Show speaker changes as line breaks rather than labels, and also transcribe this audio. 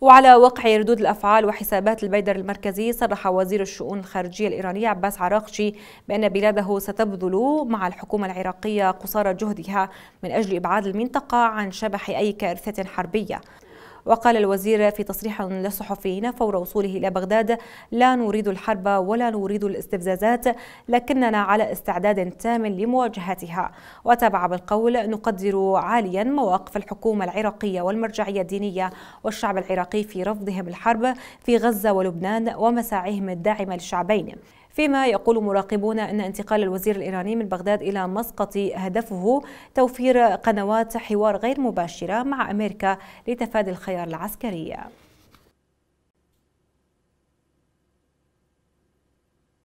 وعلى وقع ردود الأفعال وحسابات البيدر المركزي صرح وزير الشؤون الخارجية الإيراني عباس عراقشي بأن بلاده ستبذل مع الحكومة العراقية قصارى جهدها من أجل إبعاد المنطقة عن شبح أي كارثة حربية وقال الوزير في تصريح للصحفيين فور وصوله إلى بغداد لا نريد الحرب ولا نريد الاستفزازات لكننا على استعداد تام لمواجهتها وتابع بالقول نقدر عاليا مواقف الحكومة العراقية والمرجعية الدينية والشعب العراقي في رفضهم الحرب في غزة ولبنان ومساعيهم الداعمة للشعبين فيما يقول مراقبون أن انتقال الوزير الإيراني من بغداد إلى مسقط هدفه توفير قنوات حوار غير مباشرة مع أمريكا لتفادي الخيار العسكري